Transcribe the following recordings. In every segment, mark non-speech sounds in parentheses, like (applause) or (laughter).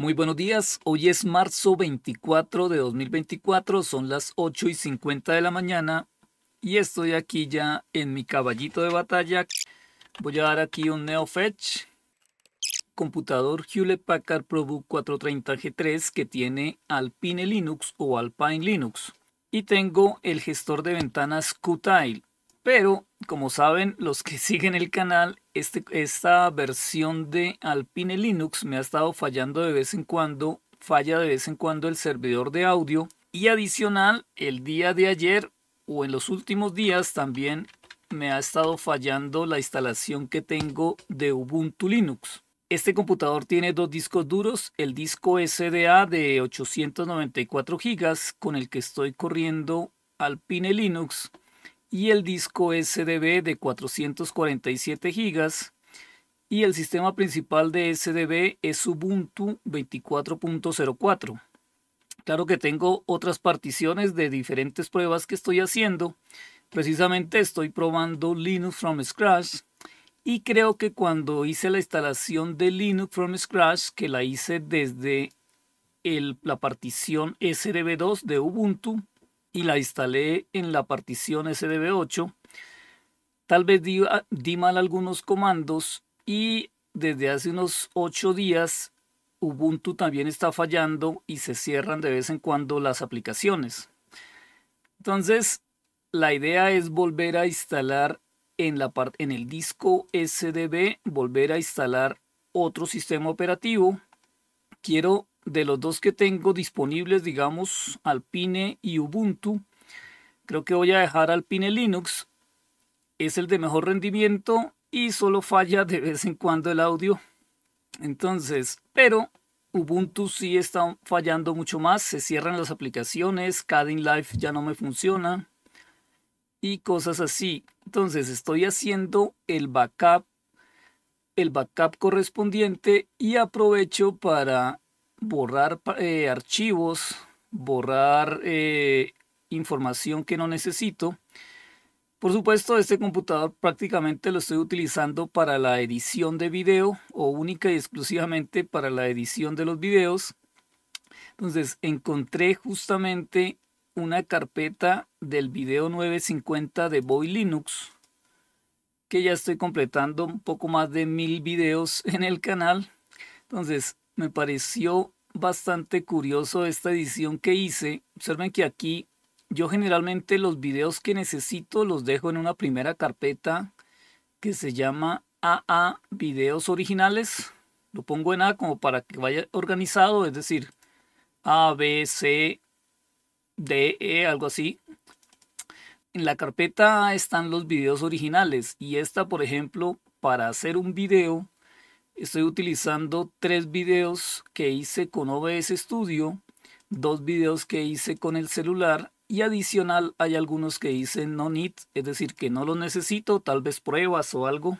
Muy buenos días, hoy es marzo 24 de 2024, son las 8 y 50 de la mañana y estoy aquí ya en mi caballito de batalla. Voy a dar aquí un NeoFetch, computador Hewlett Packard ProBook 430G3 que tiene Alpine Linux o Alpine Linux. Y tengo el gestor de ventanas Qtile. Pero, como saben los que (laughs) siguen el canal, este, esta versión de Alpine Linux me ha estado fallando de vez en cuando, falla de vez en cuando el servidor de audio. Y adicional, el día de ayer o en los últimos días también me ha estado fallando la instalación que tengo de Ubuntu Linux. Este computador tiene dos discos duros, el disco SDA de 894 GB con el que estoy corriendo Alpine Linux y el disco SDB de 447 GB y el sistema principal de SDB es Ubuntu 24.04. Claro que tengo otras particiones de diferentes pruebas que estoy haciendo. Precisamente estoy probando Linux from scratch y creo que cuando hice la instalación de Linux from scratch, que la hice desde la partición SDB2 de Ubuntu, y la instalé en la partición SDB8. Tal vez ah, di, mal algunos comandos y desde hace unos 8 días Ubuntu también está fallando y se cierran de vez en cuando las aplicaciones. Entonces, la idea es volver a instalar en, la en el disco SDB, volver a instalar otro sistema operativo. Quiero de los dos que tengo disponibles, digamos, Alpine y Ubuntu, creo que voy a dejar Alpine Linux. Es el de mejor rendimiento y solo falla de vez en cuando el audio. Entonces, pero Ubuntu sí está fallando mucho más. Se cierran las aplicaciones, Cadin Life ya no me funciona y cosas así. Entonces, estoy haciendo el backup el backup correspondiente y aprovecho para borrar eh, archivos, borrar eh, información que no necesito. Por supuesto, este computador prácticamente lo estoy utilizando para la edición de video o única y exclusivamente para la edición de los videos. Entonces, encontré justamente una carpeta del video 950 de Boy Linux, que ya estoy completando un poco más de mil videos en el canal. Entonces, me pareció bastante curioso esta edición que hice. Observen que aquí yo generalmente los videos que necesito los dejo en una primera carpeta que se llama AA Videos Originales. Lo pongo en A como para que vaya organizado, es decir, A, B, C, D, E, algo así. En la carpeta A están los videos originales y esta, por ejemplo, para hacer un video estoy utilizando tres videos que hice con OBS Studio, dos videos que hice con el celular y adicional hay algunos que hice no need, es decir, que no los necesito, tal vez pruebas o algo.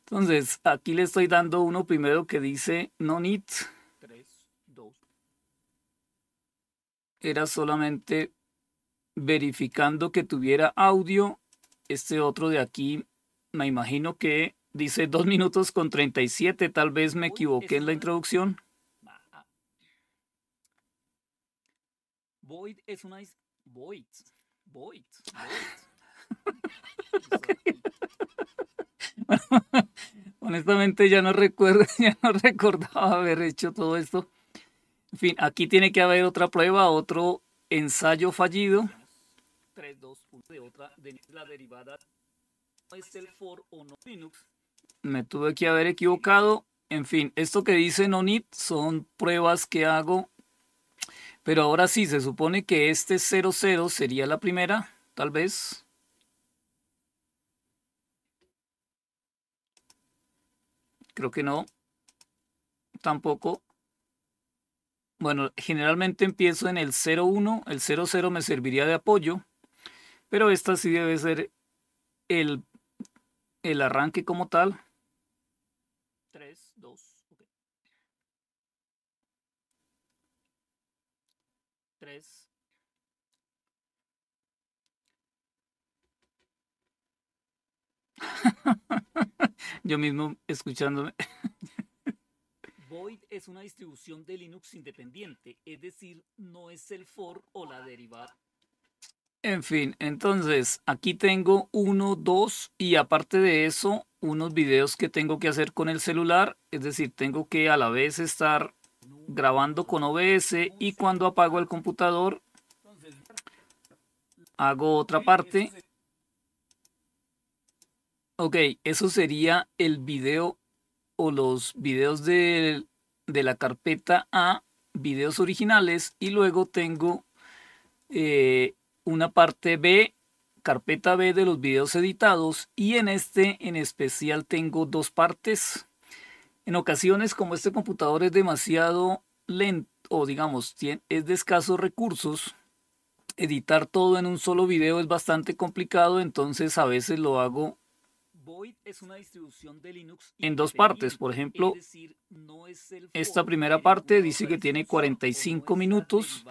Entonces, aquí le estoy dando uno primero que dice no need. Era solamente verificando que tuviera audio. Este otro de aquí, me imagino que Dice dos minutos con 37, tal vez me equivoqué en la introducción. Void es una... Void. Void. (laughs) (laughs) honestamente ya no recuerdo, (laughs) ya no recordaba haber hecho todo esto. En fin, aquí tiene que haber otra prueba, otro ensayo fallido. 3, 2, 1 de otra de la derivada. Es este el for o no Linux me tuve que haber equivocado. En fin, esto que dice Nonit son pruebas que hago. Pero ahora sí, se supone que este 00 sería la primera, tal vez. Creo que no. Tampoco. Bueno, generalmente empiezo en el 01. El 00 me serviría de apoyo. Pero esta sí debe ser el arranque como tal. (laughs) Yo mismo escuchándome. Void es una distribución de Linux independiente, es decir, no es el for o la derivada. En fin, entonces aquí tengo uno, dos y aparte de eso, unos videos que tengo que hacer con el celular, es decir, tengo que a la vez estar grabando con OBS y cuando apago el computador hago otra parte. Ok, eso sería el video o los videos de, la carpeta A, videos originales y luego tengo eh, una parte B, carpeta B de los videos editados y en este en especial tengo dos partes en ocasiones, como este computador es demasiado lento, o digamos, es de escasos recursos, editar todo en un solo video es bastante complicado, entonces a veces lo hago. en dos partes. Por ejemplo, esta primera parte dice que tiene 45 minutos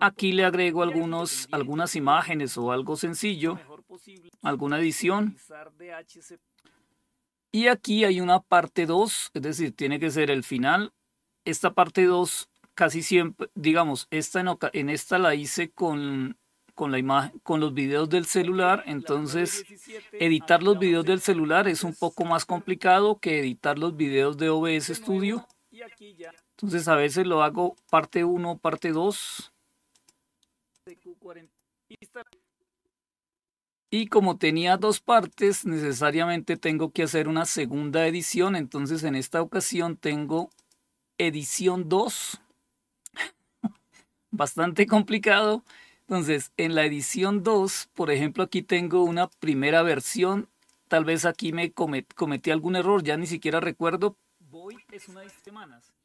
Aquí le agrego algunos, algunas imágenes o algo sencillo, alguna edición. Y aquí hay una parte 2, es decir, tiene que ser el final. Esta parte 2 casi siempre, digamos, esta en, en esta la hice con con la imagen, con los videos del celular, entonces editar los videos del celular es un poco más complicado que editar los videos de OBS Studio. Entonces a veces lo hago parte 1, parte 2. Y como tenía dos partes, necesariamente tengo que hacer una segunda edición. Entonces en esta ocasión tengo edición 2. (laughs) Bastante complicado. Entonces en la edición 2, por ejemplo, aquí tengo una primera versión. Tal vez aquí me cometí algún error, ya ni siquiera recuerdo,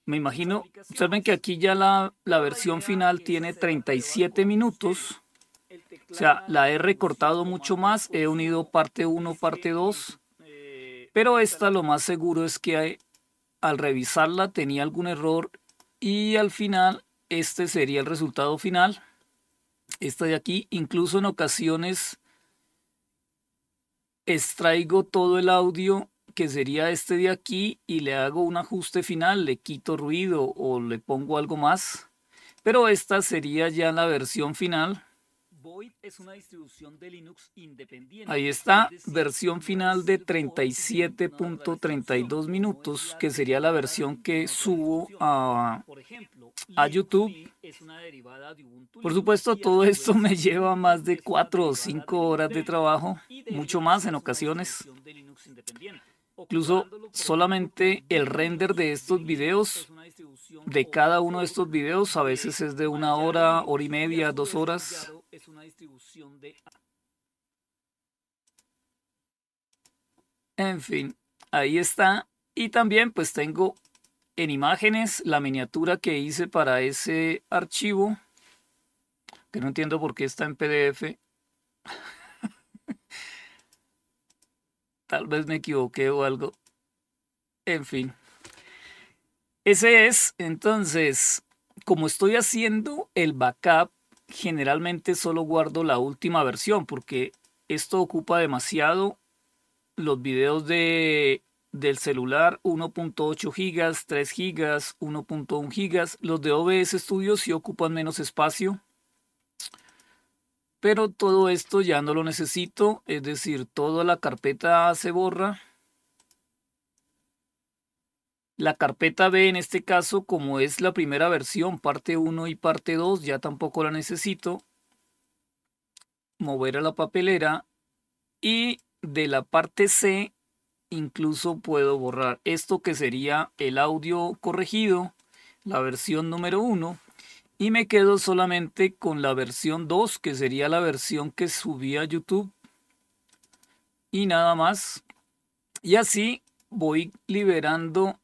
me imagino, observen que aquí ya la, versión final tiene 37 minutos. O sea, la he recortado mucho más, he unido parte 1, parte 2. Eh, pero esta lo más seguro es que eh, al revisarla tenía algún error y al final este sería el resultado final. Esta de aquí, incluso en ocasiones extraigo todo el audio que sería este de aquí, y le hago un ajuste final, le quito ruido o le pongo algo más. Pero esta sería ya la versión final. Ahí está, versión final de 37.32 minutos, que sería la versión que subo a, a YouTube. Por supuesto, todo esto me lleva más de 4 o 5 horas de trabajo, mucho más en ocasiones. Incluso solamente el render de estos videos, de cada uno de estos videos, a veces es de una hora, hora y media, dos horas. En fin, ahí está. Y también pues tengo en imágenes la miniatura que hice para ese archivo, que no entiendo por qué está en PDF. Tal vez me equivoqué o algo. En fin. Ese es, entonces, como estoy haciendo el backup, generalmente solo guardo la última versión porque esto ocupa demasiado los videos de, del celular 1.8 gigas, 3 gigas, 1.1 gigas. Los de OBS Studio sí ocupan menos espacio pero todo esto ya no lo necesito, es decir, toda la carpeta se borra. La carpeta B en este caso, como es la primera versión, parte 1 y parte 2, ya tampoco la necesito. Mover a la papelera y de la parte C incluso puedo borrar esto que sería el audio corregido, la versión número 1, y me quedo solamente con la versión 2, que sería la versión que subí a YouTube. Y nada más. Y así voy liberando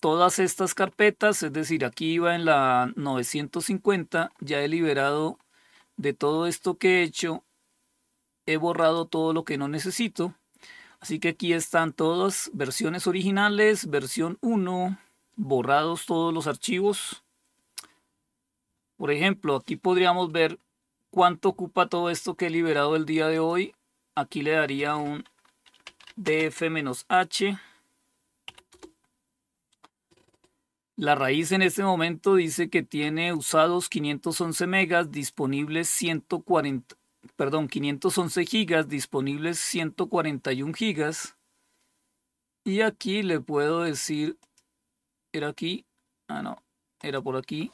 todas estas carpetas. Es decir, aquí iba en la 950. Ya he liberado de todo esto que he hecho. He borrado todo lo que no necesito. Así que aquí están todas versiones originales, versión 1, borrados todos los archivos por ejemplo, aquí podríamos ver cuánto ocupa todo esto que he liberado el día de hoy. Aquí le daría un df-h. La raíz en este momento dice que tiene usados 511 megas, disponibles 140, perdón, 511 gigas, disponibles 141 gigas. Y aquí le puedo decir, era aquí, ah no, era por aquí,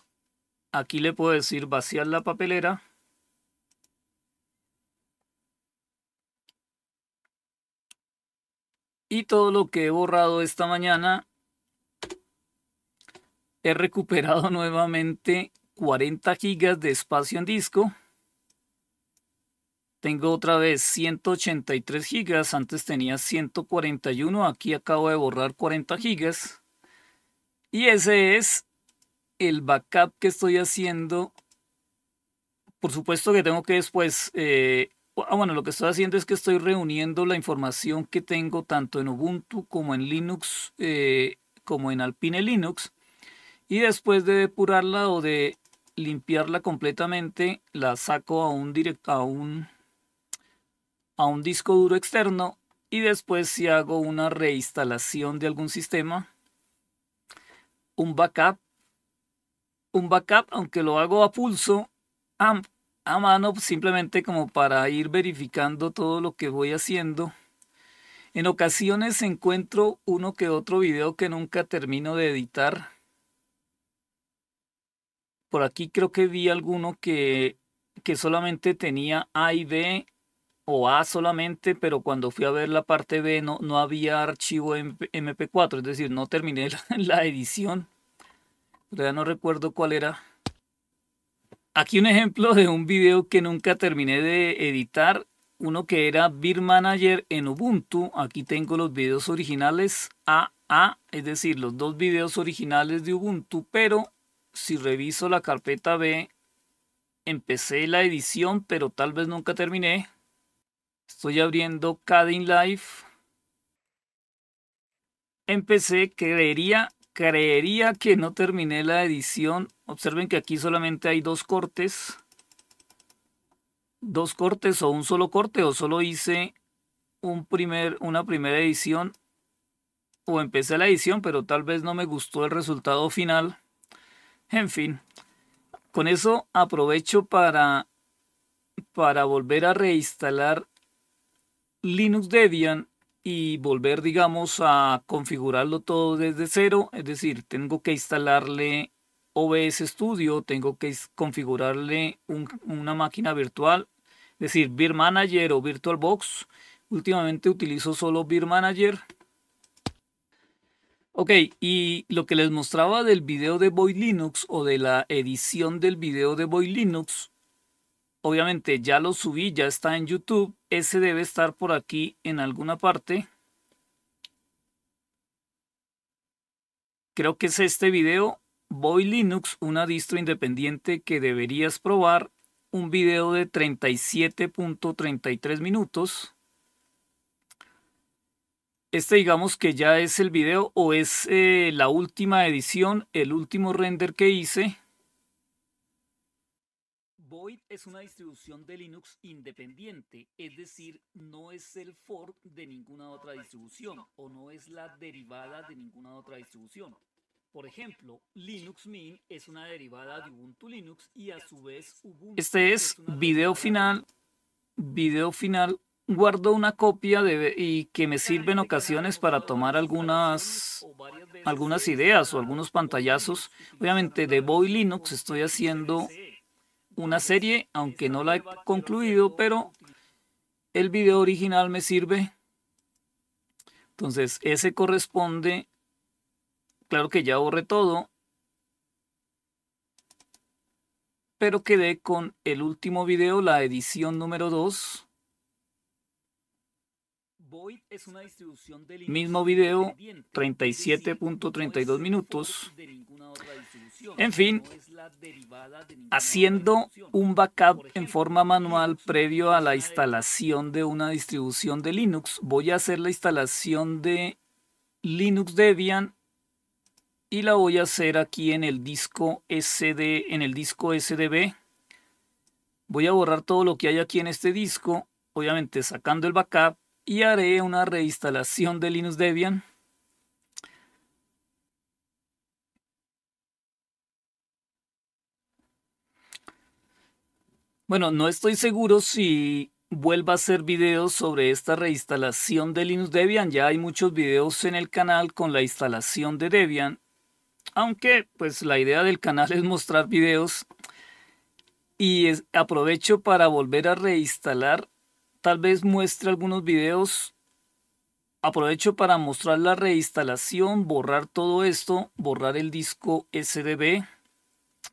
Aquí le puedo decir vaciar la papelera. Y todo lo que he borrado esta mañana, he recuperado (laughs) nuevamente 40 gigas de espacio en disco. Tengo otra vez 183 gigas, antes tenía 141, aquí acabo de borrar 40 gigas. Y ese es el backup que estoy haciendo, por supuesto que tengo que después, eh, ah, bueno, lo que estoy haciendo es que estoy reuniendo la información que tengo tanto en Ubuntu como en Linux, eh, como en Alpine Linux, y después de depurarla o de limpiarla completamente, la saco a un, directo, a un, a un disco duro externo y después si hago una reinstalación de algún sistema, un backup un backup, aunque lo hago a pulso, a, mano, simplemente como para ir verificando todo lo que voy haciendo. En ocasiones encuentro uno que otro video que nunca termino de editar. Por aquí creo que vi alguno que, que solamente tenía A y B o A solamente, pero cuando fui a ver la parte B no, no había archivo MP4, es decir, no terminé (laughs) la edición ya no recuerdo cuál era. Aquí un ejemplo de un video que nunca terminé de editar, uno que era Beer Manager en Ubuntu. Aquí tengo los videos originales a, es decir, los dos videos originales de Ubuntu, pero si reviso la carpeta B, empecé la edición, pero tal vez nunca terminé. Estoy abriendo Cadin Life. Empecé, creería Creería que no terminé la edición. Observen que aquí solamente hay dos cortes. Dos cortes o un solo corte o solo hice un primer, una primera edición o empecé la edición, pero tal vez no me gustó el resultado final. En fin, con eso aprovecho para, para volver a reinstalar Linux Debian y volver, digamos, a configurarlo todo desde cero. Es decir, tengo que instalarle OBS Studio, tengo que configurarle una máquina virtual, es decir, Beer Manager o VirtualBox. Últimamente utilizo solo Beer Manager. Ok, y lo que les mostraba del video de Boy Linux o de la edición del video de Boy Linux obviamente ya lo subí, ya está en YouTube. Ese debe estar por aquí en alguna parte. Creo que es este video, Voy Linux, una distro independiente que deberías probar. Un video de 37.33 minutos. Este digamos que ya es el video o es eh, la última edición, el último render que hice. Void es una distribución de Linux independiente, es decir, no es el fork de ninguna otra distribución o no es la derivada de ninguna otra distribución. Por ejemplo, Linux Mint es una derivada de Ubuntu Linux y a su vez Ubuntu Este es, video final. Video final. Guardo una copia y que me sirve en ocasiones para tomar algunas, algunas ideas o algunos pantallazos. Obviamente de Void Linux estoy haciendo una serie, aunque no la he concluido, pero el video original me sirve. Entonces, ese corresponde, claro que ya borré todo, pero quedé con el último video, la edición número 2. es una distribución del mismo video, 37.32 minutos. En fin, haciendo un backup en forma manual previo a la instalación de una distribución de Linux. Voy a hacer la instalación de Linux Debian y la voy a hacer aquí en el disco SD, en el disco SDB. Voy a borrar todo lo que hay aquí en este disco, obviamente sacando el backup y haré una reinstalación de Linux Debian. Bueno, no estoy seguro si vuelva a hacer videos sobre esta reinstalación de Linux Debian. Ya hay muchos videos en el canal con la instalación de Debian. Aunque, pues la idea del canal (laughs) es mostrar videos. Y aprovecho para volver a reinstalar. Tal vez muestre algunos videos. Aprovecho para mostrar la reinstalación, borrar todo esto, borrar el disco SDB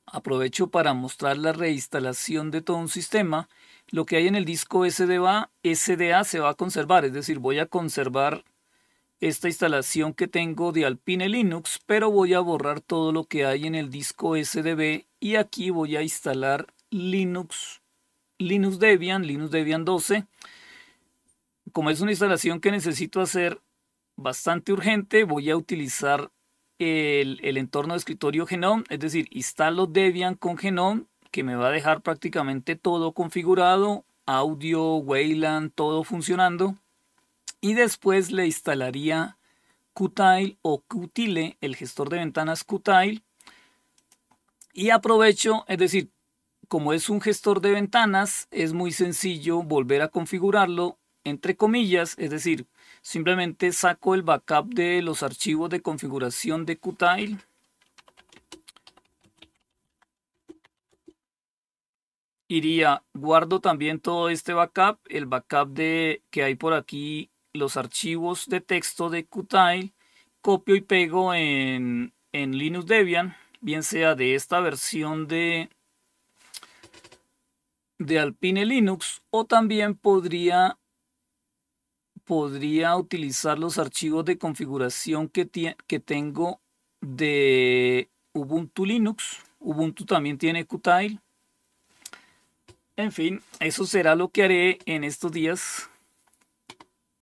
aprovecho para mostrar la reinstalación de todo un sistema. Lo que hay en el disco SDA, SDA se va a conservar, es decir, voy a conservar esta instalación que tengo de Alpine Linux, pero voy a borrar todo lo que hay en el disco SDB y aquí voy a instalar Linux, Linux Debian, Linux Debian 12. Como es una instalación que necesito hacer bastante urgente, voy a utilizar el, entorno de escritorio Genome, es decir, instalo Debian con Genome, que me va a dejar prácticamente todo configurado, audio, Wayland, todo funcionando. Y después le instalaría Qtile o Qtile, el gestor de ventanas Qtile. Y aprovecho, es decir, como es un gestor de ventanas, es muy sencillo volver a configurarlo, entre comillas, es decir, Simplemente saco el backup de los archivos de configuración de Qtile. Iría, guardo también todo este backup, el backup de que hay por aquí, los archivos de texto de Qtile, copio y pego en, en Linux Debian, bien sea de esta versión de, de Alpine Linux o también podría podría utilizar los archivos de configuración que, que tengo de Ubuntu Linux. Ubuntu también tiene Qtile. En fin, eso será lo que haré en estos días.